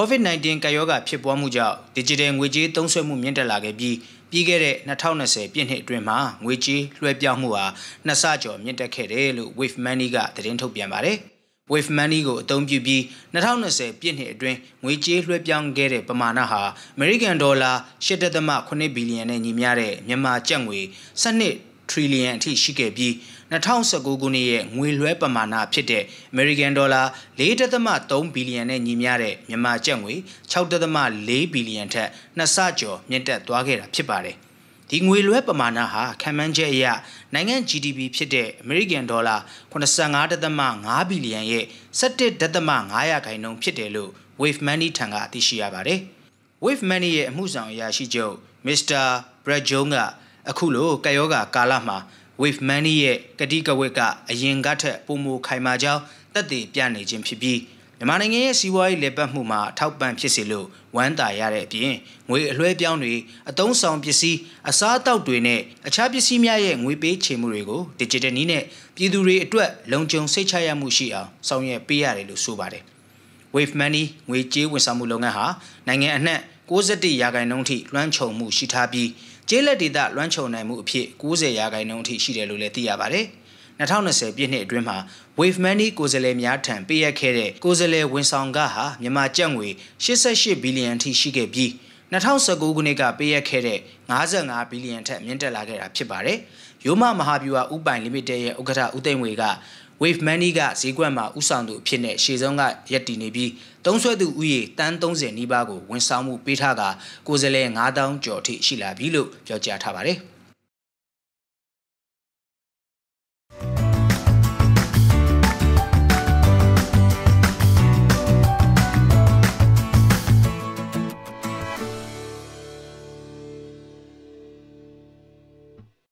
COVID-19 ကာယောဂါဖြစ်ပွားမှုကြောင့် digital ငွေကြေးသုံးစွဲမှုမြင့်တက်လာခဲ့ပြီးပြီးခဲ့တဲ့2020ပြည့်နှစ်အတွင်းမှာငွေကြေးလွှဲပြောင်းမှုဟာနှစ်ဆကျော်မြင့်တက်ခဲ့တယ်လို့ Wave Money ကသတင်းထုတ်ပြန်ပါတယ်။ Wave Money ကိုအသုံးပြုပြီး2020ပြည့်နှစ်အတွင်းငွေကြေးလွှဲပြောင်းခဲ့တဲ့ပမာဏဟာ American Dollar 8.8ဘီလီယံနဲ့ညီမျှတဲ့မြန်မာကျပ်ငွေ7.1ထရီလီယံအထိရှိခဲ့ပြီး2019ခုနှစ်ရဲ့ငွေလွှဲပမာဏဖြစ်တဲ့ American Dollar 4.3ဘီလီယံနဲ့ညီမျှတဲ့မြန်မာကျပ်ငွေ6.4ဘီလီယံထက်နှစ်ဆကျော်မြင့်တက်သွားခဲ့တာဖြစ်ပါတယ်။ဒီငွေလွှဲပမာဏဟာခံမှန်းချက်အရနိုင်ငံ GDP ဖြစ်တဲ့ American Dollar 85.5ဘီလီယံရဲ့17.5ရာခိုင်နှုန်းဖြစ်တယ်လို့ Wave Money ထံကသိရှိရပါတယ်။ Wave Money ရဲ့အမှုဆောင်အရာရှိချုပ် Mr. Brad Jones ကအခုလိုကယောဂါကာလမှာ wave money ရဲ့ကတိကဝတ်ကအရင်ကထက်ပိုမိုခိုင်မာကြောင်းသက်သေပြနေခြင်းဖြစ်ပြီးမြန်မာနိုင်ငံရဲ့စီးပွားရေးလေပတ်မှုမှာထောက်ပံ့ဖြစ်စေလို့ဝမ်းသာရတဲ့အပြင်ငွေအလွှဲပြောင်းတွေအတုံးဆောင်ပစ္စည်းအစားအသောက်တွေနဲ့အခြားပစ္စည်းများရဲ့ငွေပေးချေမှုတွေကို digital နည်းနဲ့ပြည်သူတွေအတွက်လုံခြုံစိတ်ချရမှုရှိအောင်ဆောင်ရွက်ပေးရတယ်လို့ဆိုပါတယ် Wave Money ငွေကြေးဝန်ဆောင်မှုလုပ်ငန်းဟာနိုင်ငံအနှံ့61ရာခိုင်နှုန်းထိလွှမ်းခြုံမှုရှိထားပြီးကျေးလက်ဒေသလွမ်းခြုံနိုင်မှုအဖြစ်90ရာခိုင်နှုန်းအထိရှိတယ်လို့လည်းသိရပါဗျ။2020ပြည့်နှစ်အတွင်းမှာ Wave Money ကိုယ်စားလှယ်များထံပေးအပ်ခဲ့တဲ့ကိုယ်စားလှယ်ဝန်ဆောင်ကဟာမြန်မာကျပ်ငွေ88ဘီလီယံအထိရှိခဲ့ပြီး2019ခုနှစ်ကပေးအပ်ခဲ့တဲ့55ဘီလီယံထက်မြင့်တက်လာခဲ့တာဖြစ်ပါတယ်။ရိုးမမဟာဗျူဟာဥပိုင် limited ရဲ့ဥက္ကဋ္ဌဦးသိမ့်ဝေက Wave Money ကဈေးကွက်မှာဥဆောင်သူအဖြစ်နဲ့ရှေ့ဆုံးကရက်တည်နေပြီးသုံးဆွဲသူဥယျာဉ်တန်း30နီးပါးကိုဝန်ဆောင်မှုပေးထားတာကိုယ်စားလှယ်9000ကျော်ထိရှိလာပြီလို့ပြောကြားထားပါတယ်။